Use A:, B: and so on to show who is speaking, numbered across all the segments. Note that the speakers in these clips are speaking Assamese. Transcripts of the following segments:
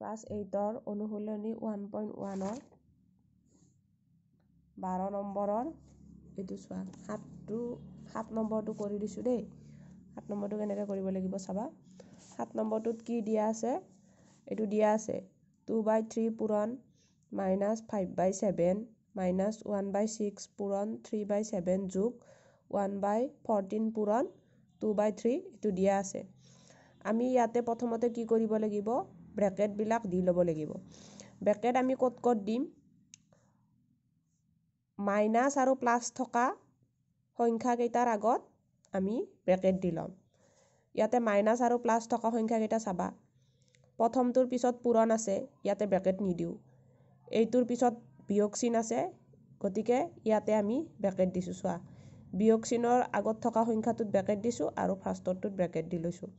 A: ক্লাছ এইটৰ অনুশীলনী ওৱান পইণ্ট ওৱানৰ বাৰ নম্বৰৰ এইটো চোৱা সাতটো সাত নম্বৰটো কৰি দিছোঁ দেই সাত নম্বৰটো কেনেকৈ কৰিব লাগিব চাবা সাত নম্বৰটোত কি দিয়া আছে এইটো দিয়া আছে টু বাই থ্ৰী পূৰণ minus five by seven minus one by six পূৰণ থ্ৰী বাই ছেভেন যোগ ওৱান বাই ফৰ্টিন পূৰণ টু বাই থ্ৰী এইটো দিয়া আছে আমি ইয়াতে প্ৰথমতে কি কৰিব লাগিব ব্ৰেকেটবিলাক দি ল'ব লাগিব ব্ৰেকেট আমি ক'ত ক'ত দিম মাইনাছ আৰু প্লাছ থকা সংখ্যাকেইটাৰ আগত আমি ব্ৰেকেট দি ল'ম ইয়াতে মাইনাছ আৰু প্লাছ থকা সংখ্যাকেইটা চাবা প্ৰথমটোৰ পিছত পূৰণ আছে ইয়াতে ব্ৰেকেট নিদিওঁ এইটোৰ পিছত বিয়কচিন আছে গতিকে ইয়াতে আমি ব্ৰেকেট দিছোঁ চোৱা বিয়কচিনৰ আগত থকা সংখ্যাটোত ব্ৰেকেট দিছোঁ আৰু ফাৰ্ষ্টৰটোত ব্ৰেকেট দি লৈছোঁ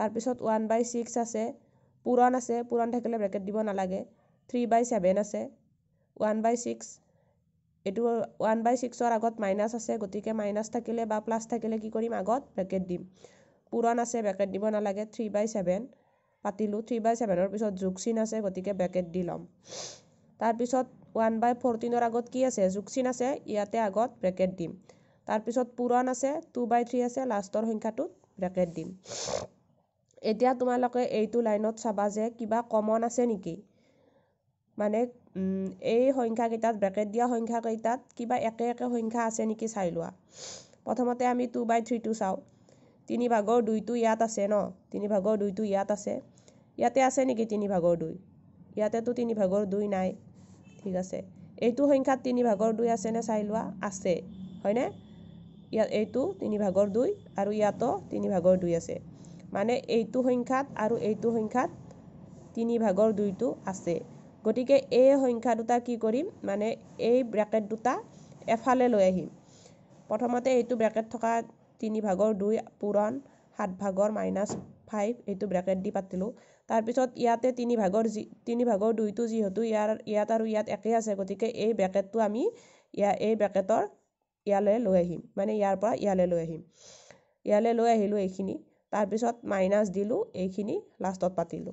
A: তাৰপিছত ওৱান বাই ছিক্স আছে পুৰণ আছে পুৰণ থাকিলে ব্ৰেকেট দিব নালাগে থ্ৰী বাই ছেভেন আছে ওৱান বাই ছিক্স এইটো ওৱান বাই ছিক্সৰ আগত মাইনাছ আছে গতিকে মাইনাছ থাকিলে বা প্লাছ থাকিলে কি কৰিম আগত ব্ৰেকেট দিম পুৰণ আছে ব্ৰেকেট দিব নালাগে থ্ৰী বাই ছেভেন পাতিলোঁ থ্ৰী বাই ছেভেনৰ পিছত জোকচিন আছে গতিকে ব্ৰেকেট দি ল'ম তাৰপিছত ওৱান বাই ফৰটিনৰ আগত কি আছে জোকচিন আছে ইয়াতে আগত ব্ৰেকেট দিম তাৰপিছত পুৰণ আছে টু বাই থ্ৰী আছে লাষ্টৰ সংখ্যাটোত ব্ৰেকেট দিম এতিয়া তোমালোকে এইটো লাইনত চাবা যে কিবা কমন আছে নেকি মানে এই সংখ্যাকেইটাত ব্ৰেকেট দিয়া সংখ্যাকেইটাত কিবা একে একে সংখ্যা আছে নেকি চাই লোৱা প্ৰথমতে আমি টু বাই থ্ৰীটো চাওঁ তিনি ভাগৰ দুইটো ইয়াত আছে ন তিনি ভাগৰ দুইটো ইয়াত আছে ইয়াতে আছে নেকি তিনি ভাগৰ দুই ইয়াতেতো তিনি ভাগৰ দুই নাই ঠিক আছে এইটো সংখ্যাত তিনি ভাগৰ দুই আছেনে চাই লোৱা আছে হয়নে ইয়াত এইটো তিনি ভাগৰ দুই আৰু ইয়াতো তিনি ভাগৰ দুই আছে মানে এইটো সংখ্যাত আৰু এইটো সংখ্যাত তিনি ভাগৰ দুইটো আছে গতিকে এই সংখ্যা দুটা কি কৰিম মানে এই ব্ৰেকেট দুটা এফালে লৈ আহিম প্ৰথমতে এইটো ব্ৰেকেট থকা তিনি ভাগৰ দুই পূৰণ সাত ভাগৰ মাইনাছ ফাইভ এইটো ব্ৰেকেট দি পাতিলোঁ তাৰপিছত ইয়াতে তিনি ভাগৰ যি তিনি ভাগৰ দুইটো যিহেতু ইয়াৰ ইয়াত আৰু ইয়াত একেই আছে গতিকে এই ব্ৰেকেটটো আমি ইয়াৰ এই ব্ৰেকেটৰ ইয়ালৈ লৈ আহিম মানে ইয়াৰ পৰা ইয়ালৈ লৈ আহিম ইয়ালৈ লৈ আহিলোঁ এইখিনি তাৰপিছত মাইনাছ দিলোঁ এইখিনি লাষ্টত পাতিলোঁ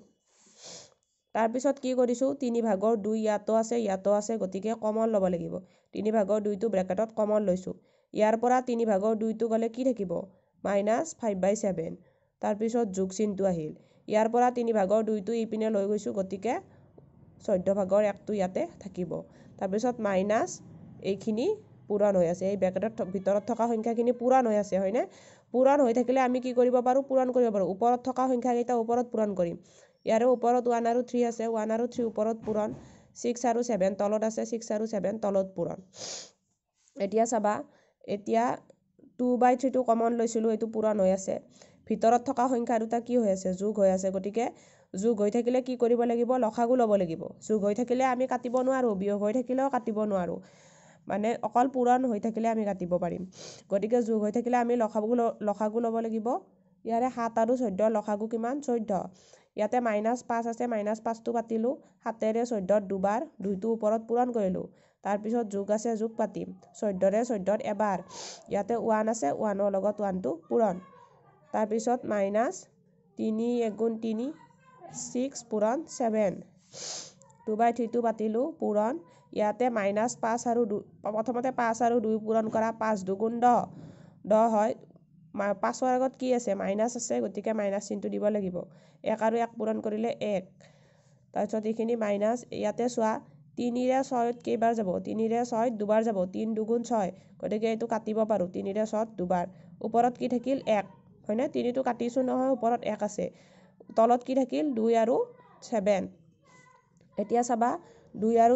A: তাৰপিছত কি কৰিছোঁ তিনি ভাগৰ দুই ইয়াতো আছে ইয়াতো আছে গতিকে কমন ল'ব লাগিব তিনি ভাগৰ দুইটো ব্ৰেকেটত কমন লৈছোঁ ইয়াৰ পৰা তিনি ভাগৰ দুইটো গ'লে কি থাকিব মাইনাছ ফাইভ বাই ছেভেন তাৰপিছত যোগ চিনটো আহিল ইয়াৰ পৰা তিনি ভাগৰ দুইটো ইপিনে লৈ গৈছোঁ গতিকে চৈধ্য ভাগৰ একটো ইয়াতে থাকিব তাৰপিছত মাইনাছ এইখিনি পূৰণ হৈ আছে এই ব্ৰেকেটৰ ভিতৰত থকা সংখ্যাখিনি পূৰণ হৈ আছে হয়নে পূৰণ হৈ থাকিলে আমি কি কৰিব পাৰোঁ পূৰণ কৰিব পাৰোঁ ওপৰত থকা সংখ্যাকেইটা ওপৰত পূৰণ কৰিম ইয়াৰে ওপৰত ওৱান আৰু থ্ৰী আছে ওৱান আৰু থ্ৰী ওপৰত পূৰণ ছিক্স আৰু ছেভেন তলত আছে ছিক্স আৰু ছেভেন তলত পূৰণ এতিয়া চাবা এতিয়া টু বাই থ্ৰীটো কমন লৈছিলোঁ এইটো পূৰণ হৈ আছে ভিতৰত থকা সংখ্যা দুটা কি হৈ আছে যোগ হৈ আছে গতিকে যোগ হৈ থাকিলে কি কৰিব লাগিব লসাগু ল'ব লাগিব যোগ হৈ থাকিলে আমি কাটিব নোৱাৰোঁ বিয়োগ হৈ থাকিলেও কাটিব নোৱাৰোঁ মানে অকল পূৰণ হৈ থাকিলে আমি কাটিব পাৰিম গতিকে যোগ হৈ থাকিলে আমি লখাগু ল লখাগু ল'ব লাগিব ইয়াৰে সাত আৰু চৈধ্য লখাগু কিমান চৈধ্য ইয়াতে মাইনাছ পাঁচ আছে মাইনাছ পাঁচটো পাতিলোঁ সাতেৰে চৈধ্যত দুবাৰ দুইটো ওপৰত পূৰণ কৰিলোঁ তাৰপিছত যোগ আছে যোগ পাতিম চৈধ্যৰে চৈধ্যত এবাৰ ইয়াতে ওৱান আছে ওৱানৰ লগত ওৱানটো পূৰণ তাৰপিছত মাইনাছ তিনি এগুণ তিনি ছিক্স পূৰণ ছেভেন টু বাই থ্ৰীটো পাতিলোঁ পূৰণ ইয়াতে মাইনাছ পাঁচ আৰু দু প্ৰথমতে পাঁচ আৰু দুই পূৰণ কৰা পাঁচ দুগুণ দহ দহ হয় পাঁচৰ আগত কি আছে মাইনাছ আছে গতিকে মাইনাছ চিনটো দিব লাগিব এক আৰু এক পূৰণ কৰিলে এক তাৰপিছত এইখিনি মাইনাছ ইয়াতে চোৱা তিনিৰে ছয়ত কেইবাৰ যাব তিনিৰে ছয়ত দুবাৰ যাব তিনি দুগুণ ছয় গতিকে এইটো কাটিব পাৰোঁ তিনিৰে ছয়ত দুবাৰ ওপৰত কি থাকিল এক হয়নে তিনিটো কাটিছোঁ নহয় ওপৰত এক আছে তলত কি থাকিল দুই আৰু ছেভেন এতিয়া চাবা দুই আৰু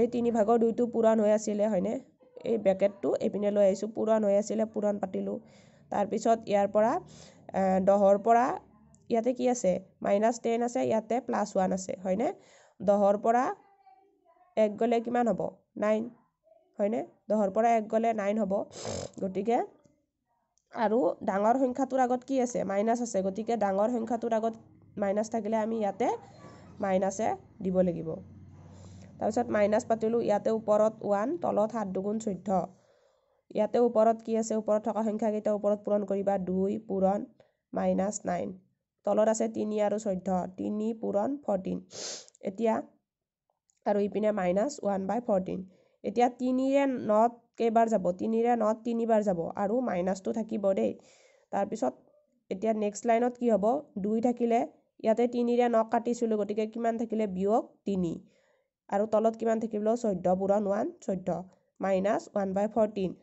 A: এই তিনি ভাগৰ দুইটো পুৰাণ হৈ আছিলে হয়নে এই বেকেটটো এইপিনে লৈ আহিছোঁ পুৰাণ হৈ আছিলে পুৰাণ পাতিলোঁ তাৰপিছত ইয়াৰ পৰা দহৰ পৰা ইয়াতে কি আছে মাইনাছ টেন আছে ইয়াতে প্লাছ ওৱান আছে হয়নে দহৰ পৰা এক গ'লে কিমান হ'ব নাইন হয়নে দহৰ পৰা এক গ'লে নাইন হ'ব গতিকে আৰু ডাঙৰ সংখ্যাটোৰ আগত কি আছে মাইনাছ আছে গতিকে ডাঙৰ সংখ্যাটোৰ আগত মাইনাছ থাকিলে আমি ইয়াতে মাইনাছে দিব লাগিব তাৰপিছত মাইনাছ পাতিলোঁ ইয়াতে ওপৰত ওৱান তলত সাত দুগুণ চৈধ্য ইয়াতে ওপৰত কি আছে ওপৰত থকা সংখ্যাকেইটা ওপৰত পূৰণ কৰিবা দুই পূৰণ মাইনাছ নাইন তলত আছে তিনি আৰু চৈধ্য তিনি পূৰণ ফৰ্টিন এতিয়া আৰু ইপিনে মাইনাছ ওৱান বাই ফৰ্টিন এতিয়া তিনিৰে নত কেইবাৰ যাব তিনিৰে নত তিনিবাৰ যাব আৰু মাইনাছটো থাকিব দেই তাৰপিছত এতিয়া নেক্সট লাইনত কি হ'ব দুই থাকিলে ইয়াতে তিনিৰে নক কাটিছিলোঁ গতিকে কিমান থাকিলে বিয়োগ তিনি আৰু তলত কিমান থাকিবলৈ চৈধ্য পূৰণ ওৱান চৈধ্য মাইনাছ ওৱান বাই ফৰটিন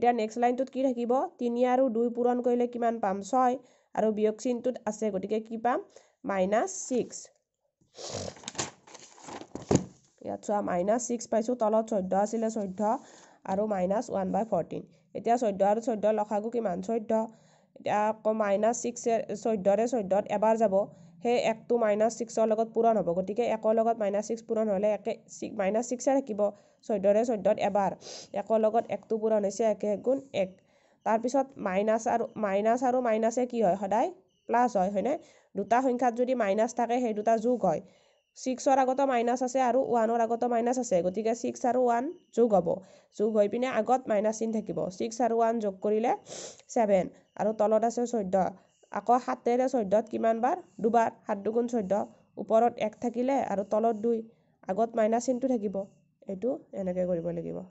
A: এতিয়া নেক্সট লাইনটোত কি থাকিব তিনি আৰু দুই পূৰণ কৰিলে কিমান পাম ছয় আৰু বিয়কচিনটোত আছে গতিকে কি পাম মাইনাছ ছিক্স ইয়াত চোৱা মাইনাছ ছিক্স পাইছোঁ তলত চৈধ্য আছিলে চৈধ্য আৰু মাইনাছ ওৱান বাই ফৰটিন এতিয়া চৈধ্য আৰু চৈধ্য লখাগো কিমান চৈধ্য এতিয়া আকৌ মাইনাছ ছিক্সে চৈধ্যৰে চৈধ্যত এবাৰ যাব সেই একটো মাইনাছ ছিক্সৰ লগত পূৰণ হ'ব গতিকে একৰ লগত মাইনাছ ছিক্স পূৰণ হ'লে একে মাইনাছ ছিক্সে থাকিব চৈধ্যৰে চৈধ্যত এবাৰ একৰ লগত একটো পূৰণ হৈছে একে এক গুণ এক তাৰপিছত মাইনাছ আৰু মাইনাছ আৰু মাইনাছে কি হয় সদায় প্লাছ হয় হয়নে দুটা সংখ্যাত যদি মাইনাছ থাকে সেই দুটা যোগ হয় ছিক্সৰ আগতো মাইনাছ আছে আৰু ওৱানৰ আগতো মাইনাছ আছে গতিকে ছিক্স আৰু ওৱান যোগ হ'ব যোগ হৈ পিনে আগত মাইনাছ চিন থাকিব ছিক্স আৰু ওৱান যোগ কৰিলে ছেভেন আৰু তলত আছে চৈধ্য আকৌ সাতেৰে চৈধ্যত কিমান বাৰ দুবাৰ সাত দুগুণ চৈধ্য ওপৰত এক থাকিলে আৰু তলত দুই আগত চিনটো থাকিব এইটো এনেকৈ কৰিব লাগিব